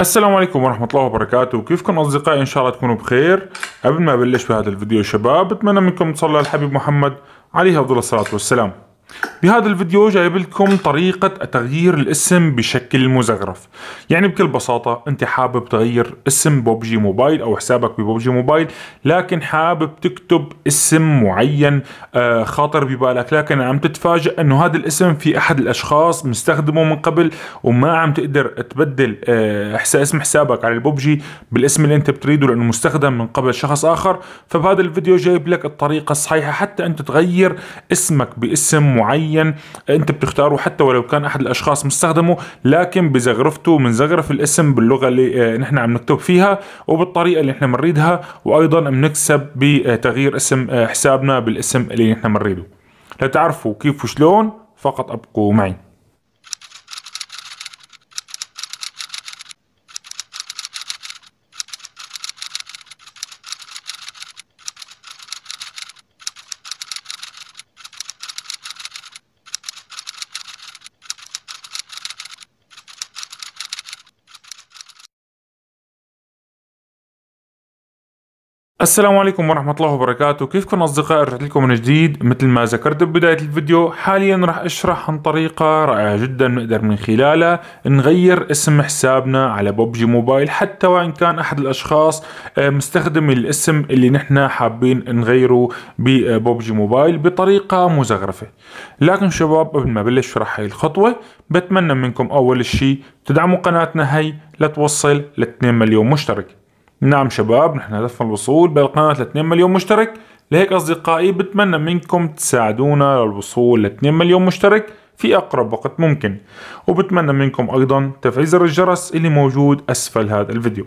السلام عليكم ورحمة الله وبركاته كيفكم أصدقائي إن شاء الله تكونوا بخير قبل ما أبلش بهذا الفيديو شباب بتمنى منكم تصلوا على الحبيب محمد عليه أفضل الصلاة والسلام بهذا الفيديو جايب لكم طريقة تغيير الاسم بشكل مزغرف يعني بكل بساطة انت حابب تغير اسم بوبجي موبايل او حسابك ببوبجي موبايل لكن حابب تكتب اسم معين آه، خاطر ببالك لكن عم تتفاجئ انه هذا الاسم في احد الاشخاص مستخدمه من قبل وما عم تقدر تبدل آه، اسم حسابك على البوبجي بالاسم اللي انت بتريده لانه مستخدم من قبل شخص اخر فبهذا الفيديو جايب لك الطريقة الصحيحة حتى انت تغير اسمك باسم معين انت بتختاره حتى ولو كان احد الاشخاص مستخدمه لكن بزغرفته بنزغرف الاسم باللغه اللي نحن آه، عم نكتب فيها وبالطريقه اللي نحن مريدها وايضا بنكسب بتغيير اسم آه، حسابنا بالاسم اللي نحن مريده لتعرفوا كيف وشلون فقط ابقوا معي السلام عليكم ورحمة الله وبركاته كيفكم أصدقائي رجعت لكم من جديد مثل ما ذكرت ببداية الفيديو حاليا راح أشرح عن طريقة رائعة جدا نقدر من خلالها نغير اسم حسابنا على ببجي موبايل حتى وإن كان أحد الأشخاص آه، مستخدم الاسم اللي نحن حابين نغيره ببوبجي موبايل بطريقة مزغرفة لكن شباب قبل ما بلش شرح هاي الخطوة بتمنى منكم أول شيء تدعموا قناتنا هي لتوصل ل 2 مليون مشترك نعم شباب نحن هدفنا الوصول بالقناة ل 2 مليون مشترك لهيك أصدقائي بتمنى منكم تساعدونا للوصول ل 2 مليون مشترك في أقرب وقت ممكن وبتمنى منكم أيضا تفعيل زر الجرس اللي موجود أسفل هذا الفيديو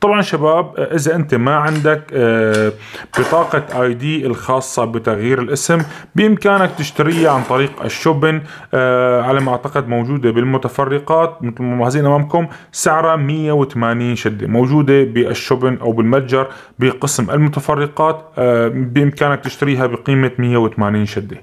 طبعا شباب اذا انت ما عندك آه، بطاقة اي دي الخاصة بتغيير الاسم بامكانك تشتريها عن طريق الشوبن آه، على ما اعتقد موجودة بالمتفرقات مثل ما مجهزين امامكم سعرها 180 شدة موجودة بالشوبن او بالمتجر بقسم المتفرقات آه، بامكانك تشتريها بقيمة 180 شدة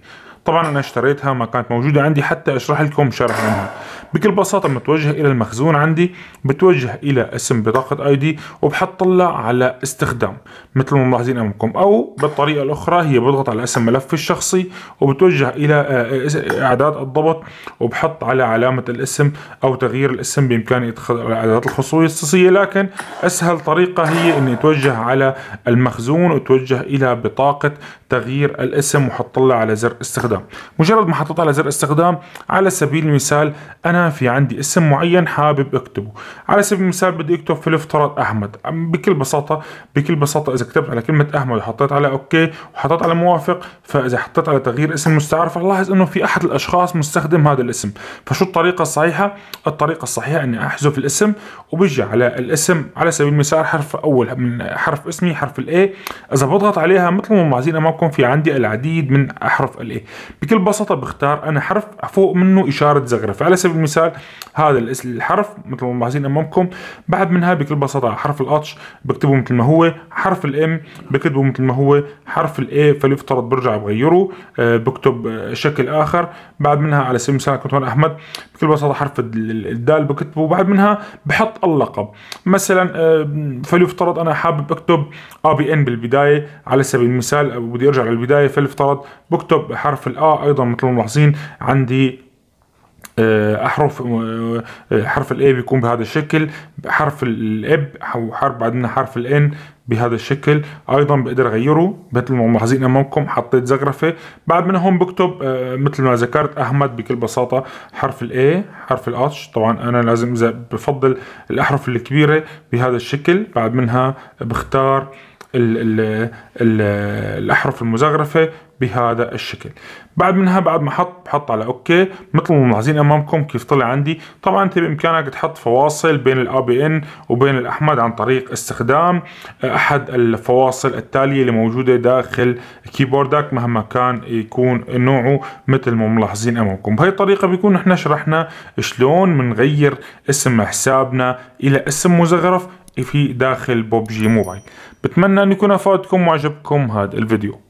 طبعا انا اشتريتها ما كانت موجودة عندي حتى اشرح لكم شرح عنها بكل بساطة متوجه إلى المخزون عندي بتوجه إلى اسم بطاقة اي دي وبحط على استخدام مثل ما ملاحظين أمامكم أو بالطريقة الأخرى هي بضغط على اسم ملفي الشخصي وبتوجه إلى آه، آه، آه، إعداد الضبط وبحط على علامة الاسم أو تغيير الاسم بإمكاني إدخال الإعدادات الخصوصية لكن أسهل طريقة هي إني أتوجه على المخزون وتوجه إلى بطاقة تغيير الاسم وحط على زر استخدام مجرد ما حطيت على زر استخدام على سبيل المثال أنا انا في عندي اسم معين حابب اكتبه على سبيل المثال بدي اكتب في الافتراض احمد بكل بساطه بكل بساطه اذا كتبت على كلمه احمد وحطيت على اوكي وحطيت على موافق فاذا حطيت على تغيير اسم مستعار فلاحظ انه في احد الاشخاص مستخدم هذا الاسم فشو الطريقه الصحيحه الطريقه الصحيحه اني احذف الاسم وبيجي على الاسم على سبيل المثال حرف اول من حرف اسمي حرف الاي اذا بضغط عليها مثل ما ملاحظين امامكم في عندي العديد من احرف الاي بكل بساطه بختار انا حرف فوق منه اشاره زغرفه على سبيل مثال هذا الحرف مثل ما ملاحظين امامكم بعد منها بكل بساطه حرف الاتش بكتبه مثل ما هو حرف الام بكتبه مثل ما هو حرف الاي فليفترض برجع بغيره آه، بكتب آه، شكل اخر بعد منها على سبيل المثال كنت هون احمد بكل بساطه حرف الدال بكتبه وبعد منها بحط اللقب مثلا آه، فليفترض انا حابب اكتب ا بي ان بالبدايه على سبيل المثال بدي ارجع للبدايه فليفترض بكتب حرف الا ايضا مثل ما ملاحظين عندي احرف آه، آه، آه، حرف الاي بيكون بهذا الشكل حرف الاب او حرف بعدنا حرف الان بهذا الشكل ايضا بقدر اغيره مثل ما ملاحظين امامكم حطيت زغرفه بعد من هون بكتب مثل ما ذكرت احمد بكل بساطه حرف الاي حرف الاتش طبعا انا لازم اذا بفضل الاحرف الكبيره بهذا الشكل بعد منها بختار الـ الـ الـ الاحرف المزخرفه بهذا الشكل بعد منها بعد ما حط بحط على اوكي مثل ما ملاحظين امامكم كيف طلع عندي طبعا انت بامكانك تحط فواصل بين الاي بي ان وبين الاحمد عن طريق استخدام احد الفواصل التاليه اللي موجوده داخل كيبوردك مهما كان يكون نوعه مثل ما ملاحظين امامكم بهي الطريقه بيكون نحن شرحنا شلون بنغير اسم حسابنا الى اسم مزخرف في داخل بوبجي موبايل بتمنى أن يكون أفادكم وعجبكم هذا الفيديو